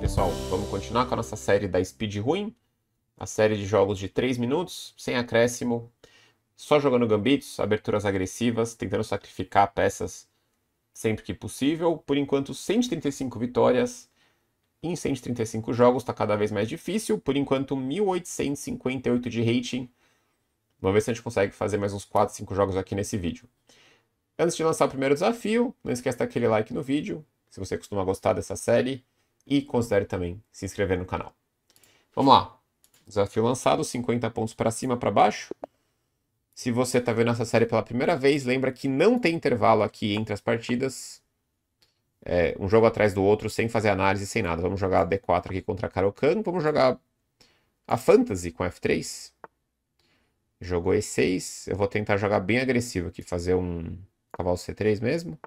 pessoal, vamos continuar com a nossa série da Speed Ruim, a série de jogos de 3 minutos, sem acréscimo, só jogando gambitos, aberturas agressivas, tentando sacrificar peças sempre que possível. Por enquanto, 135 vitórias em 135 jogos, está cada vez mais difícil. Por enquanto, 1858 de rating. Vamos ver se a gente consegue fazer mais uns 4, 5 jogos aqui nesse vídeo. Antes de lançar o primeiro desafio, não esquece aquele like no vídeo, se você costuma gostar dessa série e considere também se inscrever no canal. Vamos lá. Desafio lançado, 50 pontos para cima, para baixo. Se você está vendo essa série pela primeira vez, lembra que não tem intervalo aqui entre as partidas. É, um jogo atrás do outro, sem fazer análise, sem nada. Vamos jogar a D4 aqui contra a Karokan. Vamos jogar a Fantasy com F3. Jogou E6. Eu vou tentar jogar bem agressivo aqui, fazer um cavalo C3 mesmo.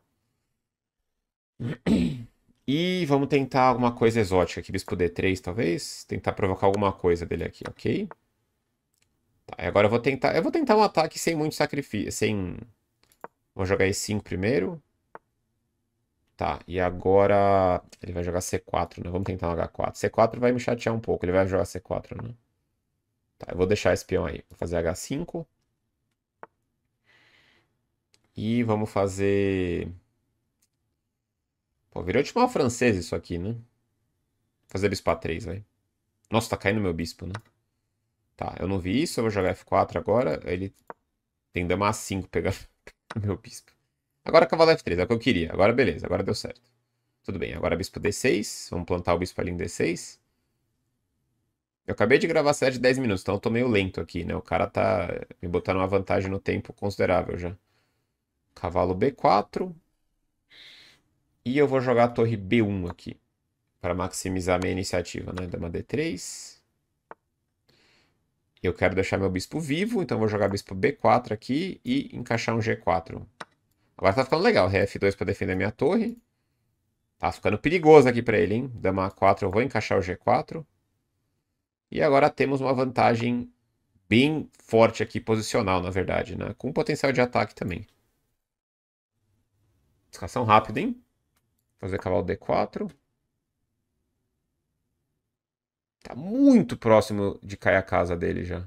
E vamos tentar alguma coisa exótica aqui, bispo D3 talvez. Tentar provocar alguma coisa dele aqui, ok? Tá, agora eu vou tentar. Eu vou tentar um ataque sem muito sacrifício. Sem. Vou jogar E5 primeiro. Tá, e agora ele vai jogar C4, né? Vamos tentar um H4. C4 vai me chatear um pouco, ele vai jogar C4, né? Tá, eu vou deixar esse peão aí. Vou fazer H5. E vamos fazer Pô, virou tipo uma francesa isso aqui, né? Fazer bispo A3, vai. Nossa, tá caindo meu bispo, né? Tá, eu não vi isso, eu vou jogar F4 agora. Ele tem dama A5 pegar meu bispo. Agora cavalo F3, é o que eu queria. Agora beleza, agora deu certo. Tudo bem, agora bispo D6. Vamos plantar o bispo ali em D6. Eu acabei de gravar a série de 10 minutos, então eu tô meio lento aqui, né? O cara tá me botando uma vantagem no tempo considerável já. Cavalo B4. E eu vou jogar a torre B1 aqui, para maximizar minha iniciativa, né? Dama D3. Eu quero deixar meu bispo vivo, então vou jogar bispo B4 aqui e encaixar um G4. Agora tá ficando legal, rei F2 para defender minha torre. Tá ficando perigoso aqui para ele, hein? Dama A4, eu vou encaixar o G4. E agora temos uma vantagem bem forte aqui, posicional, na verdade, né? Com potencial de ataque também. Descação rápida, hein? Fazer cavalo D4. Tá muito próximo de cair a casa dele já.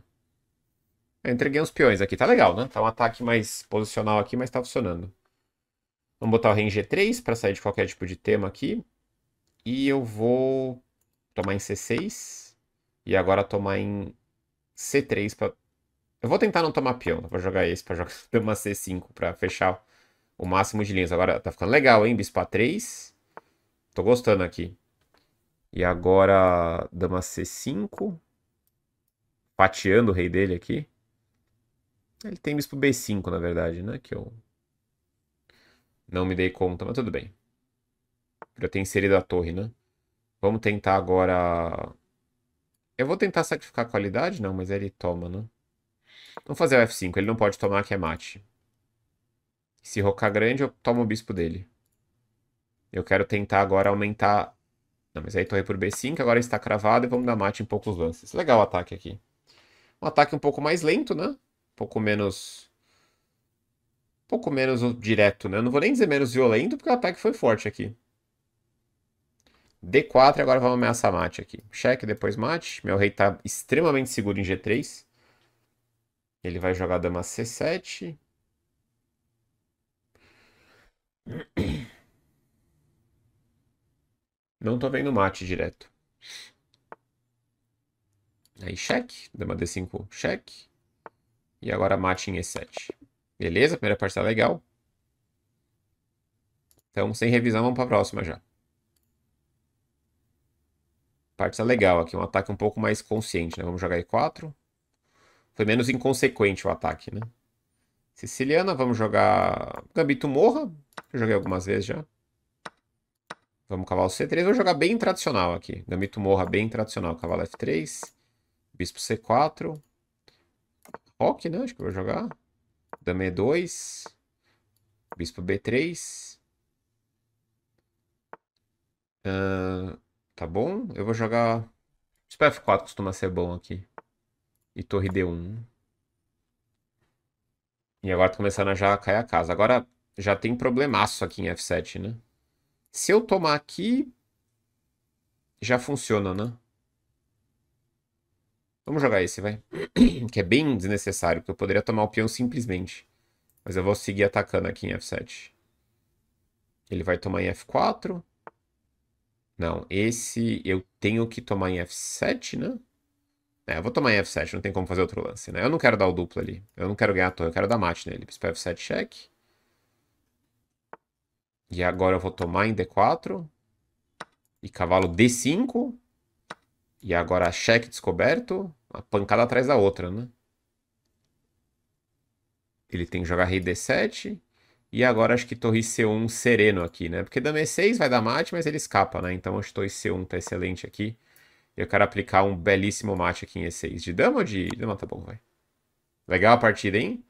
Eu entreguei uns peões aqui. Tá legal, né? Tá um ataque mais posicional aqui, mas tá funcionando. Vamos botar o rei em G3 para sair de qualquer tipo de tema aqui. E eu vou tomar em C6. E agora tomar em C3 para... Eu vou tentar não tomar peão. Né? Vou jogar esse para jogar uma C5 para fechar o máximo de linhas. Agora tá ficando legal, hein? Bispa 3. Tô gostando aqui. E agora dama C5. Pateando o rei dele aqui. Ele tem bispo B5, na verdade, né? Que eu não me dei conta, mas tudo bem. Já tem inserido a torre, né? Vamos tentar agora... Eu vou tentar sacrificar a qualidade, não, mas ele toma, né? Vamos fazer o F5. Ele não pode tomar, que é mate. Se rocar grande, eu tomo o bispo dele. Eu quero tentar agora aumentar... Não, mas aí torre por B5, agora está cravado e vamos dar mate em poucos lances. Legal o ataque aqui. Um ataque um pouco mais lento, né? Um pouco menos... Um pouco menos direto, né? Eu não vou nem dizer menos violento, porque o ataque foi forte aqui. D4 agora vamos ameaçar mate aqui. Cheque, depois mate. Meu rei está extremamente seguro em G3. Ele vai jogar dama C7. Não tô vendo mate direto. Aí cheque, dama D5, cheque. E agora mate em E7. Beleza, primeira parte tá legal. Então, sem revisão, vamos pra próxima já. Parte tá legal aqui, um ataque um pouco mais consciente, né? Vamos jogar E4. Foi menos inconsequente o ataque, né? Siciliana, vamos jogar Gambito Morra. Eu joguei algumas vezes já. Vamos cavalo C3. Vou jogar bem tradicional aqui. Gambito morra bem tradicional. Cavalo F3. Bispo C4. Rock, né? Acho que eu vou jogar. Dama E2. Bispo B3. Uh, tá bom. Eu vou jogar... Bispo F4 costuma ser bom aqui. E torre D1. E agora tá começando a já cair a casa. Agora já tem problemaço aqui em F7, né? Se eu tomar aqui, já funciona, né? Vamos jogar esse, vai. que é bem desnecessário, porque eu poderia tomar o peão simplesmente. Mas eu vou seguir atacando aqui em F7. Ele vai tomar em F4. Não, esse eu tenho que tomar em F7, né? É, eu vou tomar em F7, não tem como fazer outro lance, né? Eu não quero dar o duplo ali. Eu não quero ganhar a torre, eu quero dar mate nele. Bispo F7 cheque. E agora eu vou tomar em D4. E cavalo D5. E agora cheque descoberto. Uma pancada atrás da outra, né? Ele tem que jogar rei D7. E agora acho que torre C1 sereno aqui, né? Porque dama E6 vai dar mate, mas ele escapa, né? Então acho que torre C1 tá excelente aqui. Eu quero aplicar um belíssimo mate aqui em E6. De dama ou de... Dama tá bom, vai. Legal a partida, hein?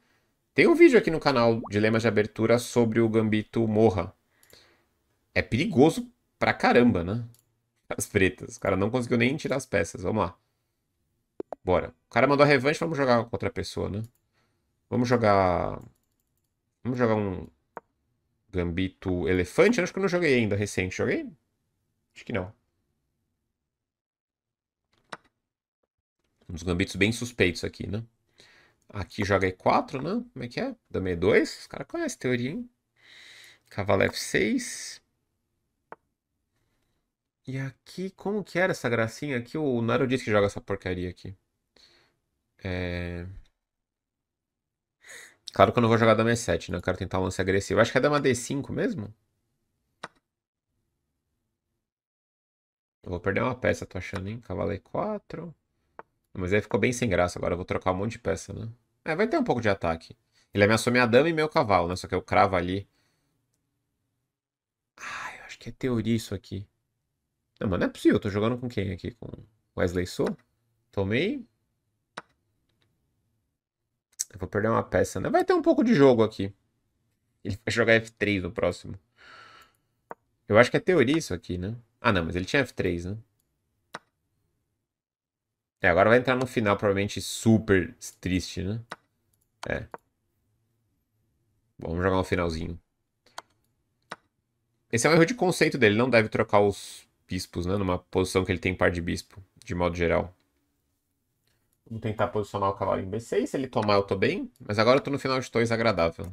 Tem um vídeo aqui no canal, Dilemas de Abertura, sobre o Gambito Morra é perigoso pra caramba, né? As pretas. O cara não conseguiu nem tirar as peças. Vamos lá. Bora. O cara mandou a revanche, vamos jogar com outra pessoa, né? Vamos jogar... Vamos jogar um... Gambito Elefante? Eu acho que eu não joguei ainda recente. Joguei? Acho que não. Uns gambitos bem suspeitos aqui, né? Aqui joga E4, né? Como é que é? Dama E2. Os caras conhecem teoria, hein? Cavalo F6. E aqui, como que era essa gracinha? Aqui o Naro disse que joga essa porcaria aqui. É... Claro que eu não vou jogar dama E7, né? Eu quero tentar um lance agressivo. Acho que é dama D5 mesmo? Eu vou perder uma peça, tô achando, hein? Cavalo E4. Mas aí ficou bem sem graça. Agora eu vou trocar um monte de peça, né? É, vai ter um pouco de ataque. Ele ameaçou minha dama e meu cavalo, né? Só que eu cravo ali. Ah, eu acho que é teoria isso aqui. Não, mas não é possível. Eu tô jogando com quem aqui? Com Wesley Sou? Tomei. Eu vou perder uma peça, né? Vai ter um pouco de jogo aqui. Ele vai jogar F3 no próximo. Eu acho que é teoria isso aqui, né? Ah, não, mas ele tinha F3, né? É, agora vai entrar no final, provavelmente super triste, né? É. vamos jogar um finalzinho. Esse é um erro de conceito dele. Não deve trocar os bispos, né? Numa posição que ele tem par de bispo, de modo geral. Vamos tentar posicionar o cavalo em B6. Se ele tomar, eu tô bem. Mas agora eu tô no final de dois agradável.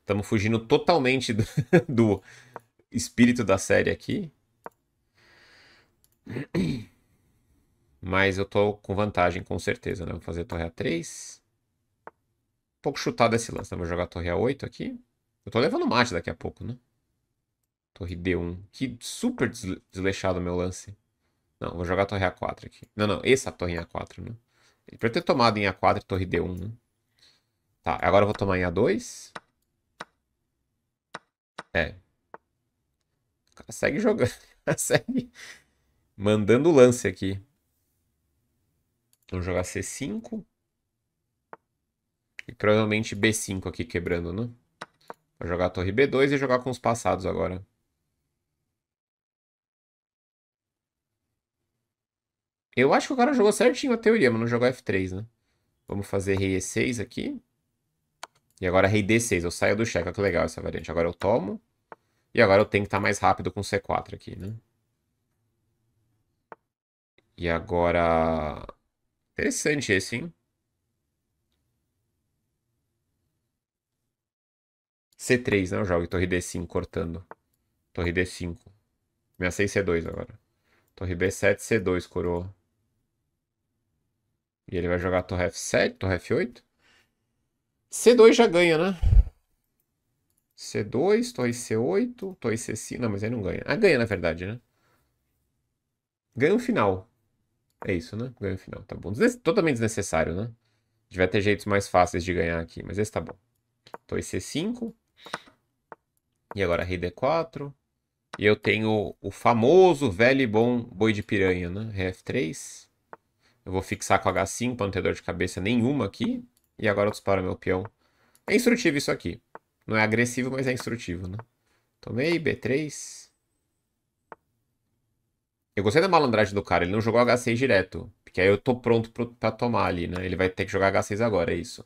Estamos fugindo totalmente do, do espírito da série aqui. Mas eu tô com vantagem, com certeza, né? Vou fazer torre A3. Um pouco chutado esse lance, né? Vou jogar torre A8 aqui. Eu tô levando mate daqui a pouco, né? Torre D1. Que super desleixado meu lance. Não, vou jogar torre A4 aqui. Não, não, essa torre em A4, né? Ele podia ter tomado em A4 e torre D1, né? Tá, agora eu vou tomar em A2. É. O cara segue jogando. segue mandando o lance aqui. Vamos jogar C5. E provavelmente B5 aqui quebrando, né? Vou jogar a torre B2 e jogar com os passados agora. Eu acho que o cara jogou certinho a teoria, mas não jogou F3, né? Vamos fazer rei E6 aqui. E agora rei D6. Eu saio do cheque. Olha que legal essa variante. Agora eu tomo. E agora eu tenho que estar tá mais rápido com C4 aqui, né? E agora... Interessante esse, hein? C3, né? Eu jogo torre D5 cortando. Torre D5. Minha 6 C2 agora. Torre B7, C2 coroa. E ele vai jogar torre F7, torre F8. C2 já ganha, né? C2, torre C8, torre C5. Não, mas aí não ganha. Ah, ganha na verdade, né? Ganha um final. É isso, né? Ganha um final, tá bom. Desne totalmente desnecessário, né? Devia ter jeitos mais fáceis de ganhar aqui, mas esse tá bom. Torre C5. E agora rei D4. E eu tenho o famoso, velho e bom boi de piranha, né? f 3 eu vou fixar com H5 pra não ter dor de cabeça nenhuma aqui. E agora eu disparo meu peão. É instrutivo isso aqui. Não é agressivo, mas é instrutivo, né? Tomei, B3. Eu gostei da malandragem do cara. Ele não jogou H6 direto. Porque aí eu tô pronto pro, pra tomar ali, né? Ele vai ter que jogar H6 agora, é isso.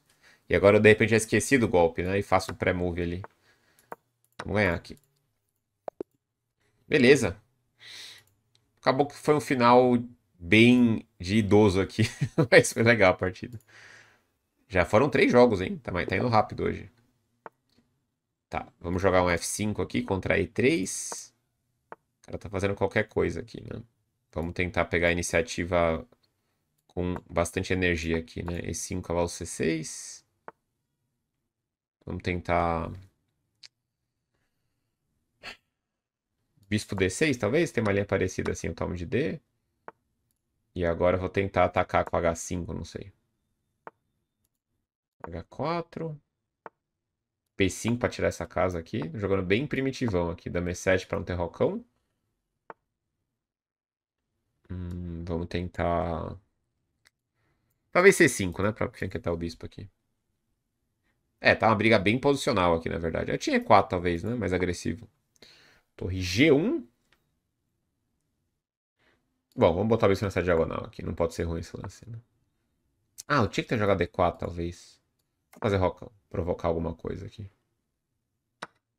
E agora eu, de repente, já esqueci do golpe, né? E faço um pré-move ali. Vamos ganhar aqui. Beleza. Acabou que foi um final bem de idoso aqui, mas foi legal a partida. Já foram três jogos, hein? Tá, tá indo rápido hoje. Tá, vamos jogar um F5 aqui contra E3. O cara tá fazendo qualquer coisa aqui, né? Vamos tentar pegar a iniciativa com bastante energia aqui, né? E5, cavalo C6. Vamos tentar... Bispo D6, talvez? Tem uma linha parecida assim, o tomo de D. E agora eu vou tentar atacar com H5, não sei. H4. P5 pra tirar essa casa aqui. Jogando bem primitivão aqui. Dama E7 pra não ter rocão. Hum, vamos tentar... Talvez C5, né? Para enquetar o bispo aqui. É, tá uma briga bem posicional aqui, na verdade. Eu tinha E4 talvez, né? Mais agressivo. Torre G1. Bom, vamos botar o bispo nessa diagonal aqui. Não pode ser ruim esse lance, né? Ah, eu tinha que ter jogado D4, talvez. Vou fazer roca, provocar alguma coisa aqui.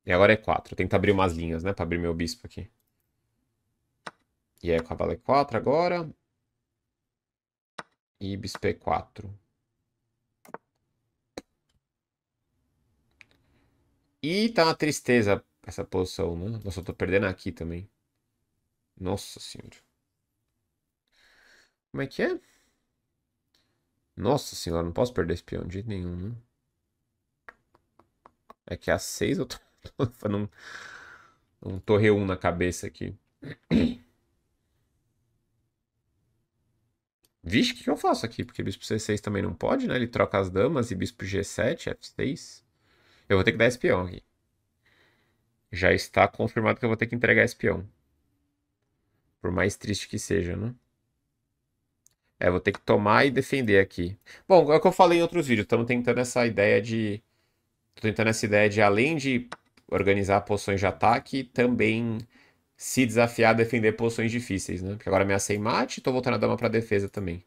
E agora é 4. Tenta abrir umas linhas, né? Pra abrir meu bispo aqui. E aí o cavalo e 4 agora. E bispo e 4. E tá uma tristeza essa posição, né? Nossa, eu tô perdendo aqui também. Nossa senhora. Como é que é? Nossa senhora, não posso perder esse peão de jeito nenhum, né? É que é a seis eu tô, tô falando um, um torre 1 na cabeça aqui. Vixe, o que, que eu faço aqui? Porque bispo C6 também não pode, né? Ele troca as damas e bispo G7, F6. Eu vou ter que dar espião aqui. Já está confirmado que eu vou ter que entregar espião. Por mais triste que seja, né? É, vou ter que tomar e defender aqui. Bom, é o que eu falei em outros vídeos, estamos tentando essa ideia de. Tô tentando essa ideia de, além de organizar posições de ataque, também se desafiar a defender posições difíceis, né? Porque agora ameacei mate e tô voltando a dama pra defesa também.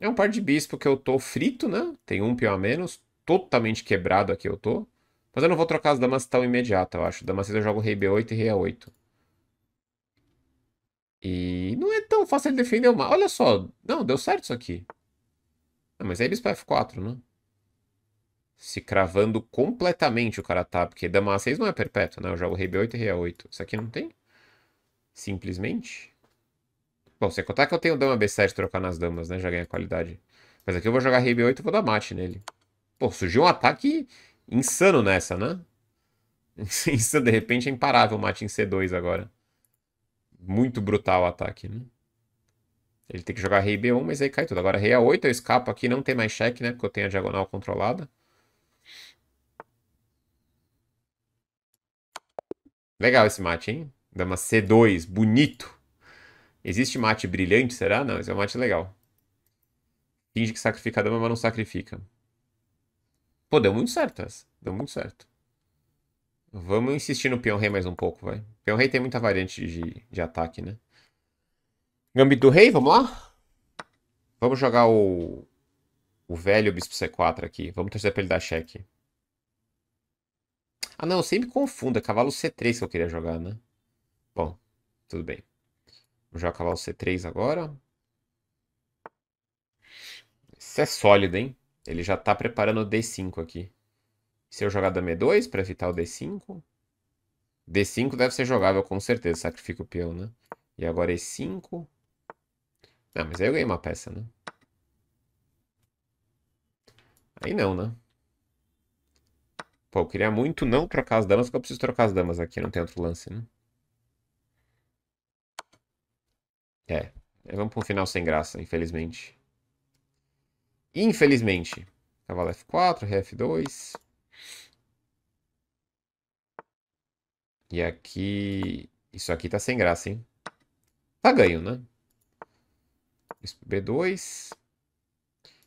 É um par de bispo que eu tô frito, né? Tem um pior a menos, totalmente quebrado aqui eu tô. Mas eu não vou trocar as damas tão imediata, eu acho. Dama 6 eu jogo rei b8 e rei a8. E não é tão fácil ele defender mal. Olha só, não, deu certo isso aqui. Ah, mas aí é bispo F4, né? Se cravando completamente o cara tá, porque dama A6 não é perpétua, né? Eu jogo rei B8 e rei A8. Isso aqui não tem? Simplesmente? Bom, você contar que eu tenho dama B7 trocar nas damas, né? Já ganha qualidade. Mas aqui eu vou jogar rei B8 e vou dar mate nele. Pô, surgiu um ataque insano nessa, né? Insano, de repente é imparável o mate em C2 agora muito brutal o ataque, né? Ele tem que jogar rei B1, mas aí cai tudo. Agora rei A8, eu escapo aqui, não tem mais cheque, né? Porque eu tenho a diagonal controlada. Legal esse mate, hein? Dama C2, bonito. Existe mate brilhante, será? Não, esse é um mate legal. Finge que sacrifica a dama, mas não sacrifica. Pô, deu muito certo essa. Deu muito certo. Vamos insistir no peão rei mais um pouco, vai. Peão rei tem muita variante de, de ataque, né? Gambito do rei, vamos lá? Vamos jogar o, o velho bispo C4 aqui. Vamos torcer pra ele dar cheque. Ah, não, eu sempre confundo. É cavalo C3 que eu queria jogar, né? Bom, tudo bem. Vou jogar cavalo C3 agora. Isso é sólido, hein? Ele já tá preparando o D5 aqui. Se eu jogar dama E2 pra evitar o D5? D5 deve ser jogável com certeza, sacrifica o peão, né? E agora E5. Não, mas aí eu ganhei uma peça, né? Aí não, né? Pô, eu queria muito não trocar as damas, porque eu preciso trocar as damas aqui, não tem outro lance, né? É, vamos pra um final sem graça, infelizmente. Infelizmente. Cavalo F4, Rf2. E aqui... Isso aqui tá sem graça, hein? Tá ganho, né? B2.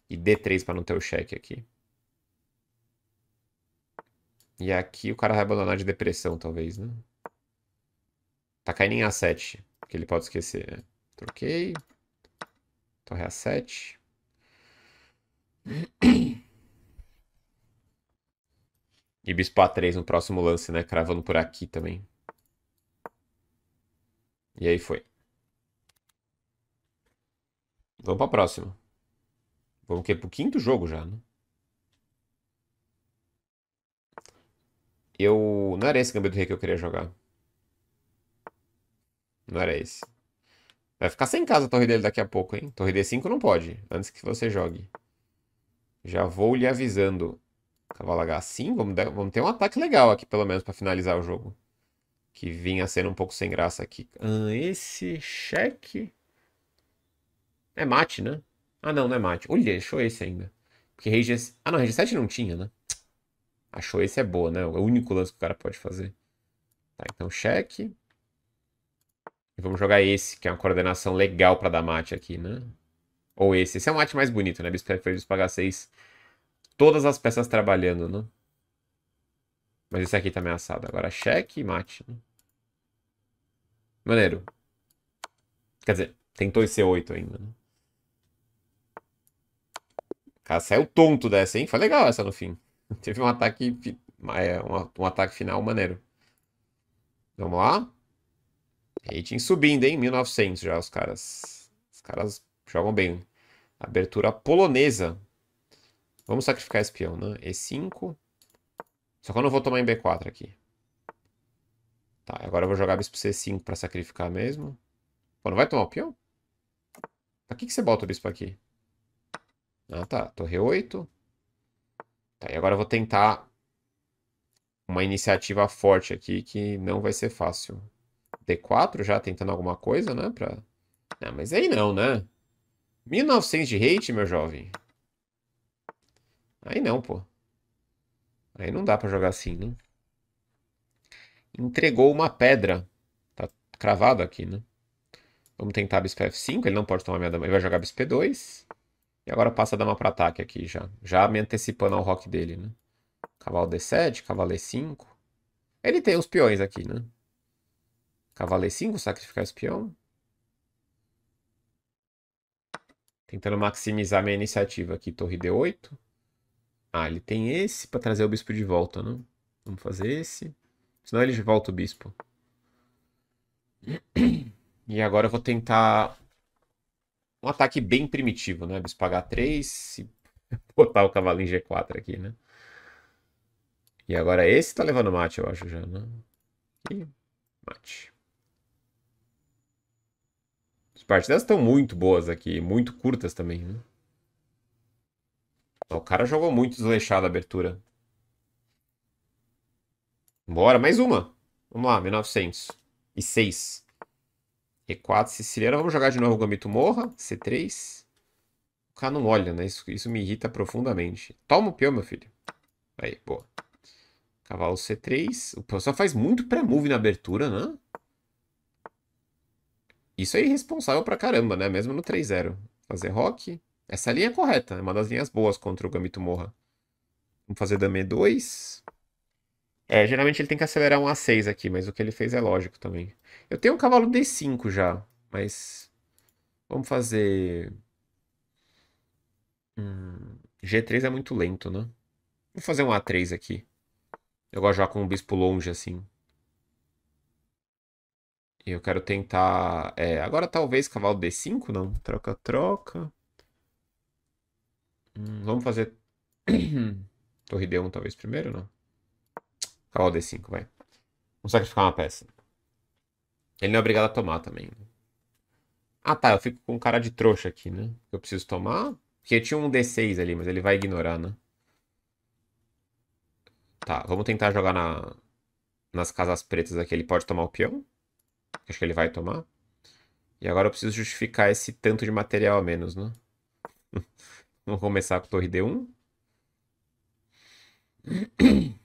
E D3 pra não ter o cheque aqui. E aqui o cara vai abandonar de depressão, talvez, né? Tá caindo em A7, que ele pode esquecer. Né? Troquei. Torre A7. E bispo A3 no próximo lance, né? Cravando por aqui também. E aí foi. Vamos pra próxima. Vamos que é pro quinto jogo já, né? Eu. Não era esse gambito do rei que eu queria jogar. Não era esse. Vai ficar sem casa a torre dele daqui a pouco, hein? Torre D5 não pode, antes que você jogue. Já vou lhe avisando. Cavalo H5, assim, vamos, vamos ter um ataque legal aqui, pelo menos, para finalizar o jogo. Que vinha sendo um pouco sem graça aqui. Ah, esse cheque... É mate, né? Ah, não, não é mate. Olha, achou esse ainda. Porque rei G... Ah, não, rei 7 não tinha, né? Achou esse é boa, né? É o único lance que o cara pode fazer. Tá, então cheque. E vamos jogar esse, que é uma coordenação legal para dar mate aqui, né? Ou esse. Esse é um mate mais bonito, né? Bispo F2 pagar 6 todas as peças trabalhando, né? Mas esse aqui tá ameaçado. Agora cheque e mate. Né? Maneiro. Quer dizer, tentou esse 8 ainda, né? Cara, saiu tonto dessa, hein? Foi legal essa no fim. Teve um ataque, é, um, ataque final maneiro. Vamos lá. Rating subindo, hein? 1900 já os caras. Os caras jogam bem. Abertura polonesa. Vamos sacrificar esse peão, né? E5. Só que eu não vou tomar em B4 aqui. Tá, agora eu vou jogar bispo C5 pra sacrificar mesmo. Pô, não vai tomar o peão? Pra que, que você bota o bispo aqui? Ah, tá. Torre 8. Tá, e agora eu vou tentar uma iniciativa forte aqui que não vai ser fácil. D4 já tentando alguma coisa, né? Pra... Não, ah, mas aí não, né? 1900 de hate, meu jovem. Aí não, pô. Aí não dá para jogar assim, né? Entregou uma pedra. Tá cravado aqui, né? Vamos tentar bispo F5. Ele não pode tomar minha dama. Ele vai jogar bispo 2 E agora passa a dama para ataque aqui já. Já me antecipando ao rock dele, né? Cavalo D7, cavalo E5. Ele tem os peões aqui, né? Cavalo E5, sacrificar esse peão. Tentando maximizar minha iniciativa aqui. Torre D8. Ah, ele tem esse para trazer o bispo de volta, não? Né? Vamos fazer esse. Senão ele volta o bispo. E agora eu vou tentar um ataque bem primitivo, né? Bispo H3 e botar o cavalo em G4 aqui, né? E agora esse tá levando mate, eu acho, já, né? E mate. As partidas estão muito boas aqui, muito curtas também, né? O cara jogou muito desleixado a abertura. Bora, mais uma. Vamos lá, 1906. E4 siciliano. Vamos jogar de novo o Gambito Morra. C3. O cara não olha, né? Isso, isso me irrita profundamente. Toma o peão, meu filho. Aí, boa. Cavalo C3. O pessoal faz muito pré-move na abertura, né? Isso é irresponsável pra caramba, né? Mesmo no 3-0. Fazer rock. Essa linha é correta, é uma das linhas boas contra o Gambito Morra. Vamos fazer Dame 2. É, geralmente ele tem que acelerar um A6 aqui, mas o que ele fez é lógico também. Eu tenho um cavalo D5 já, mas... Vamos fazer... Hum, G3 é muito lento, né? Vou fazer um A3 aqui. Eu gosto de jogar com o um bispo longe, assim. E eu quero tentar... É, agora talvez cavalo D5, não. Troca, troca. Hum, vamos fazer. Torre D1 talvez primeiro, não? Cavalo tá, D5, vai. Vamos sacrificar uma peça. Ele não é obrigado a tomar também. Ah tá, eu fico com cara de trouxa aqui, né? Eu preciso tomar. Porque tinha um D6 ali, mas ele vai ignorar, né? Tá, vamos tentar jogar na... nas casas pretas aqui. Ele pode tomar o peão. Acho que ele vai tomar. E agora eu preciso justificar esse tanto de material a menos, né? Vamos começar com torre D1.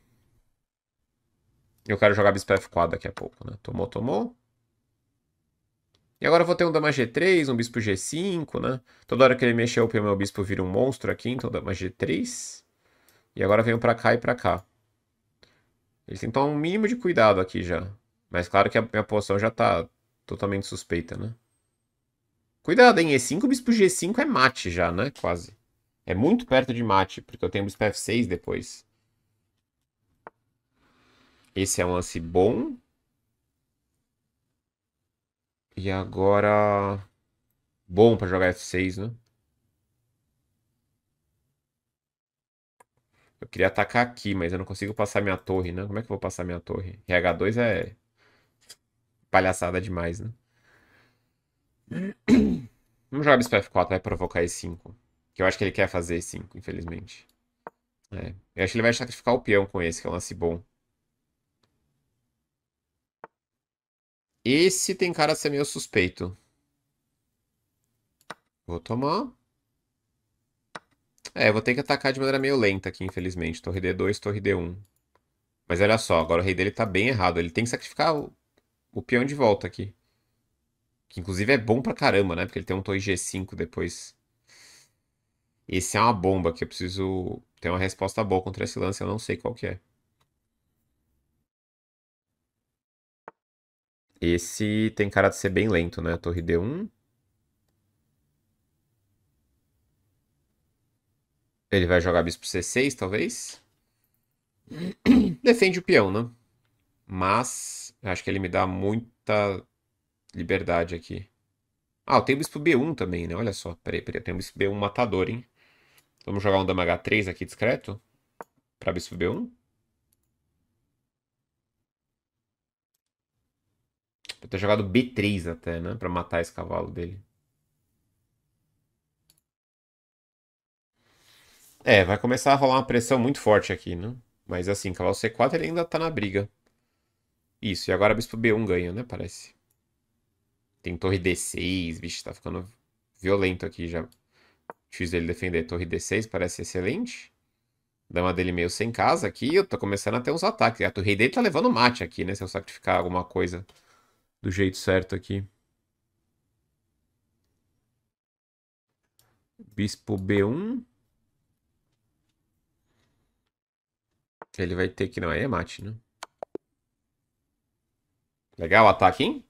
Eu quero jogar bispo F4 daqui a pouco, né? Tomou, tomou. E agora eu vou ter um dama G3, um bispo G5, né? Toda hora que ele mexer o meu bispo vira um monstro aqui, então dama G3. E agora venho pra cá e pra cá. Ele tem que tomar um mínimo de cuidado aqui já. Mas claro que a minha posição já tá totalmente suspeita, né? Cuidado, hein? E5, bispo G5 é mate já, né? Quase. É muito perto de mate, porque eu tenho bispo F6 depois. Esse é um lance bom. E agora... Bom para jogar F6, né? Eu queria atacar aqui, mas eu não consigo passar minha torre, né? Como é que eu vou passar minha torre? RH2 é palhaçada demais, né? Vamos jogar bispo 4 vai provocar E5. Que eu acho que ele quer fazer 5, infelizmente. É. Eu acho que ele vai sacrificar o peão com esse, que é um lance bom. Esse tem cara de ser meio suspeito. Vou tomar. É, vou ter que atacar de maneira meio lenta aqui, infelizmente. Torre D2, torre D1. Mas olha só, agora o rei dele tá bem errado. Ele tem que sacrificar o, o peão de volta aqui. Que inclusive é bom pra caramba, né? Porque ele tem um torre G5 depois. Esse é uma bomba que eu preciso ter uma resposta boa contra esse lance, eu não sei qual que é. Esse tem cara de ser bem lento, né? Torre D1. Ele vai jogar bispo C6, talvez. Defende o peão, né? Mas acho que ele me dá muita liberdade aqui. Ah, eu tenho bispo B1 também, né? Olha só, peraí, peraí. Eu tenho bispo B1 matador, hein? Vamos jogar um dama H3 aqui discreto. Pra bispo B1. Vou ter jogado B3 até, né? Pra matar esse cavalo dele. É, vai começar a rolar uma pressão muito forte aqui, né? Mas assim, cavalo C4 ele ainda tá na briga. Isso, e agora bispo B1 ganha, né? Parece. Tem torre D6, bicho, tá ficando violento aqui já. X dele defender torre D6 parece excelente. Dama dele meio sem casa aqui. Eu tô começando a ter uns ataques. A torre dele tá levando mate aqui, né? Se eu sacrificar alguma coisa do jeito certo aqui. Bispo B1. Ele vai ter que... Não, aí é mate, né? Legal o ataque, hein?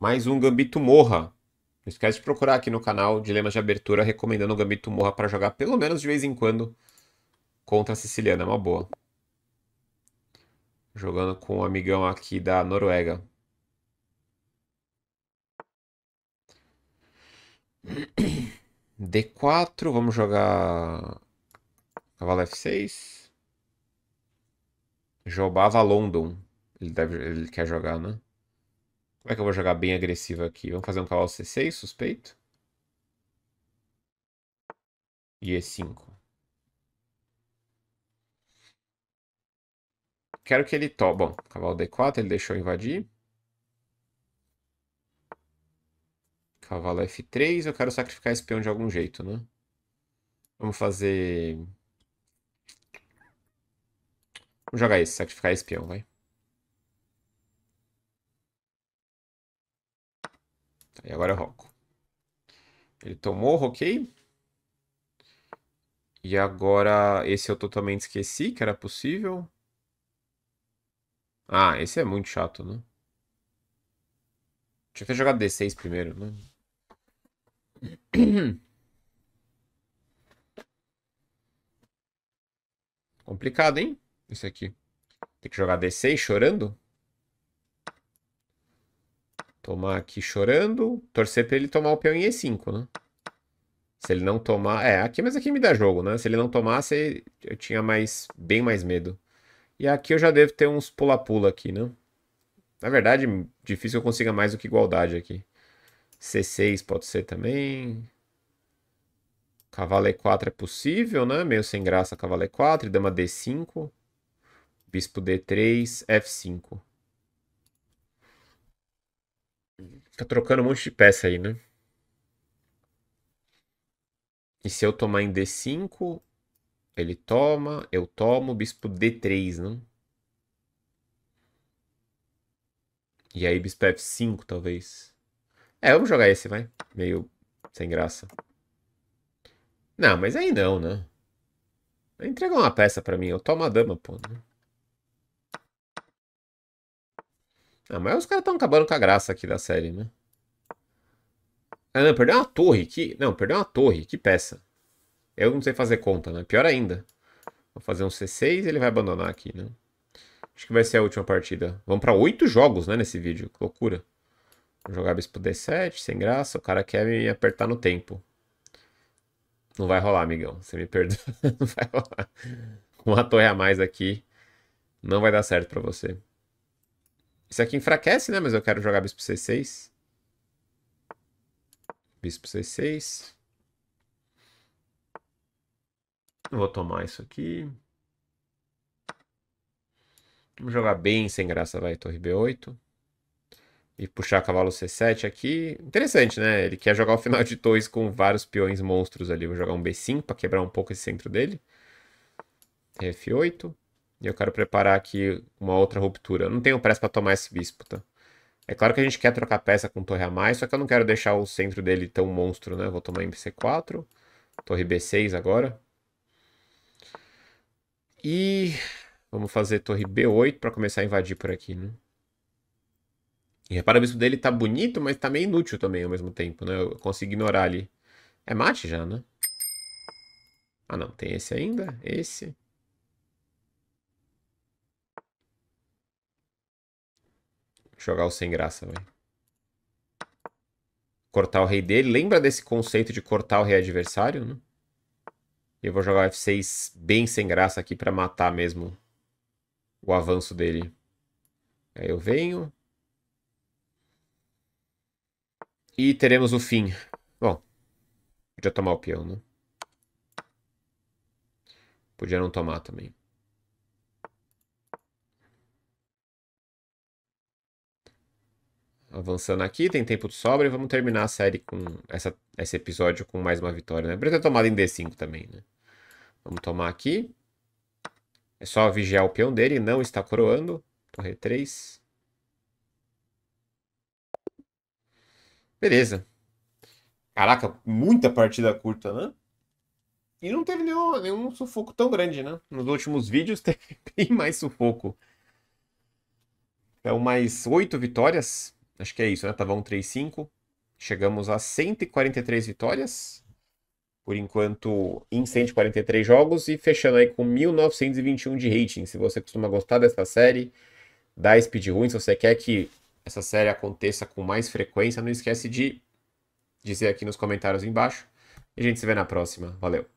Mais um Gambito Morra. Não esquece de procurar aqui no canal Dilemas de Abertura, recomendando o Gambito Morra para jogar pelo menos de vez em quando contra a Siciliana. É uma boa. Jogando com um amigão aqui da Noruega. D4, vamos jogar cavalo F6. Jobava London. Ele, deve, ele quer jogar, né? Como é que eu vou jogar bem agressivo aqui? Vamos fazer um cavalo C6, suspeito. E E5. É quero que ele tome. Bom, cavalo D4, ele deixou invadir. Cavalo F3, eu quero sacrificar esse peão de algum jeito, né? Vamos fazer... Vamos jogar esse, sacrificar esse peão, vai. E agora eu roco. Ele tomou, roquei. E agora esse eu totalmente esqueci que era possível. Ah, esse é muito chato, né? Deixa eu ter jogado D6 primeiro, né? Complicado, hein? Isso aqui. Tem que jogar D6 chorando? Tomar aqui chorando. Torcer para ele tomar o peão em E5, né? Se ele não tomar... É, aqui, mas aqui me dá jogo, né? Se ele não tomasse, eu tinha mais... bem mais medo. E aqui eu já devo ter uns pula-pula aqui, né? Na verdade, difícil eu consiga mais do que igualdade aqui. C6 pode ser também. Cavalo E4 é possível, né? Meio sem graça cavalo E4, dama D5. Bispo D3, F5. Tá trocando um monte de peça aí, né? E se eu tomar em D5, ele toma, eu tomo, bispo D3, não? E aí bispo F5, talvez. É, vamos jogar esse, vai. Meio sem graça. Não, mas aí não, né? Entrega uma peça para mim, eu tomo a dama, pô. Né? Ah, mas os caras estão acabando com a graça aqui da série, né? Ah, não, perdeu uma torre. Que... Não, perdeu uma torre. Que peça. Eu não sei fazer conta, né? Pior ainda. Vou fazer um C6 e ele vai abandonar aqui, né? Acho que vai ser a última partida. Vamos para oito jogos, né, nesse vídeo. Que loucura. Vou jogar bispo D7, sem graça. O cara quer me apertar no tempo. Não vai rolar, amigão. Você me perdoa. não vai rolar. Uma torre a mais aqui não vai dar certo para você. Isso aqui enfraquece, né? Mas eu quero jogar bispo c6. Bispo c6. vou tomar isso aqui. Vamos jogar bem sem graça, vai. Torre b8. E puxar cavalo c7 aqui. Interessante, né? Ele quer jogar o final de torres com vários peões monstros ali. Vou jogar um b5 para quebrar um pouco esse centro dele. f8. E eu quero preparar aqui uma outra ruptura. Eu não tenho pressa para tomar esse bispo, tá? É claro que a gente quer trocar peça com torre a mais, só que eu não quero deixar o centro dele tão monstro, né? Vou tomar em C4, torre B6 agora. E vamos fazer torre B8 para começar a invadir por aqui, né? E repara, o bispo dele tá bonito, mas tá meio inútil também ao mesmo tempo, né? Eu consigo ignorar ali. É mate já, né? Ah não, tem esse ainda, esse... Jogar o sem graça, velho. Cortar o rei dele. Lembra desse conceito de cortar o rei adversário, né? Eu vou jogar o F6 bem sem graça aqui para matar mesmo o avanço dele. Aí eu venho. E teremos o fim. Bom, podia tomar o peão, né? Podia não tomar também. avançando aqui, tem tempo de sobra e vamos terminar a série com essa, esse episódio com mais uma vitória, né? Podia ter tomado em D5 também, né? Vamos tomar aqui. É só vigiar o peão dele, não está coroando. Torre 3. Beleza. Caraca, muita partida curta, né? E não teve nenhum, nenhum sufoco tão grande, né? Nos últimos vídeos teve bem mais sufoco. Então, mais oito vitórias. Acho que é isso, né? Tava tá 1-3-5. Chegamos a 143 vitórias. Por enquanto, em 143 jogos. E fechando aí com 1921 de rating. Se você costuma gostar dessa série, dá speed ruim. Se você quer que essa série aconteça com mais frequência, não esquece de dizer aqui nos comentários embaixo. E a gente se vê na próxima. Valeu!